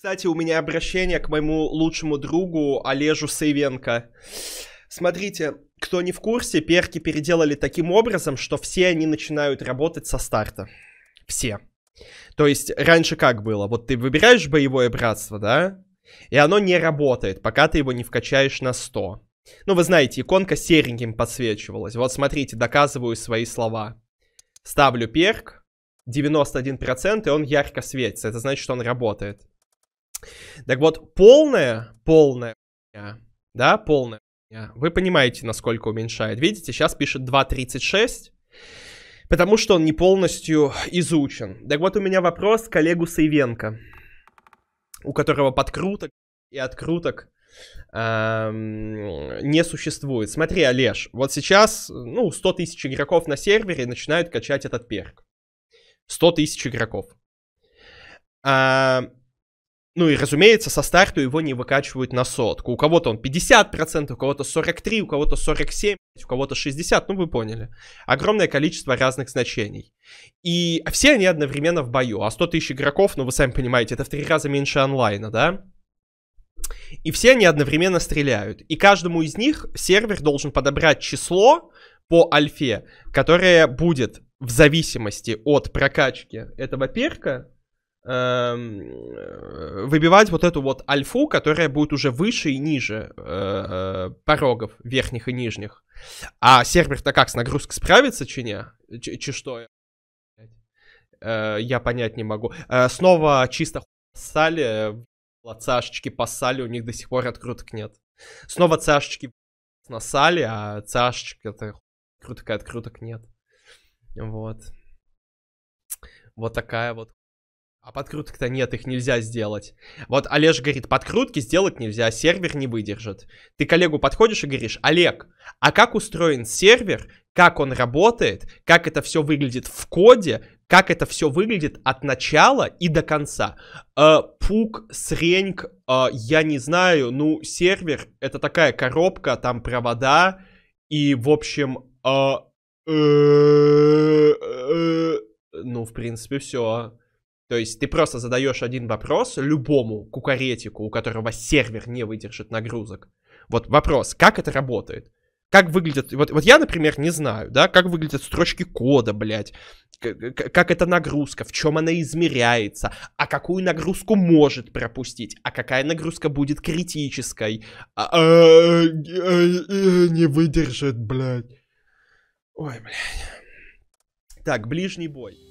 Кстати, у меня обращение к моему лучшему другу Олежу Саивенко. Смотрите, кто не в курсе, перки переделали таким образом, что все они начинают работать со старта. Все. То есть раньше как было? Вот ты выбираешь боевое братство, да? И оно не работает, пока ты его не вкачаешь на 100. Ну, вы знаете, иконка сереньким подсвечивалась. Вот смотрите, доказываю свои слова. Ставлю перк, 91%, и он ярко светится. Это значит, что он работает. Так вот, полная, полная, да, полная, вы понимаете, насколько уменьшает. Видите, сейчас пишет 2.36, потому что он не полностью изучен. Так вот, у меня вопрос к коллегу Саивенко, у которого подкруток и откруток эм, не существует. Смотри, Олеж, вот сейчас, ну, 100 тысяч игроков на сервере начинают качать этот перк. 100 тысяч игроков. А, ну и, разумеется, со старта его не выкачивают на сотку. У кого-то он 50%, у кого-то 43%, у кого-то 47%, у кого-то 60%, ну вы поняли. Огромное количество разных значений. И все они одновременно в бою. А 100 тысяч игроков, ну вы сами понимаете, это в три раза меньше онлайна, да? И все они одновременно стреляют. И каждому из них сервер должен подобрать число по альфе, которое будет в зависимости от прокачки этого перка, Эм, э, выбивать вот эту вот альфу, которая будет уже выше и ниже э, э, порогов верхних и нижних. А сервер-то как, с нагрузкой справится, че не? че что? я понять не могу. снова чисто сали, цашечки поссали, у них до сих пор откруток нет. Снова цашечки на насали, а цашечек это круток, и откруток нет. Вот. Вот такая вот а подкруток-то нет, их нельзя сделать. Вот Олеж говорит, подкрутки сделать нельзя, сервер не выдержит. Ты коллегу подходишь и говоришь, Олег, а как устроен сервер, как он работает, как это все выглядит в коде, как это все выглядит от начала и до конца. Э, пук, среньк, э, я не знаю, ну, сервер это такая коробка, там провода, и, в общем, э, э, э, э ну, в принципе, все. То есть ты просто задаешь один вопрос любому кукаретику, у которого сервер не выдержит нагрузок. Вот вопрос, как это работает? Как выглядят... Вот, вот я, например, не знаю, да, как выглядят строчки кода, блядь. Как, как эта нагрузка, в чем она измеряется, а какую нагрузку может пропустить, а какая нагрузка будет критической. А, а, а, не выдержит, блядь. Ой, блядь. Так, ближний бой.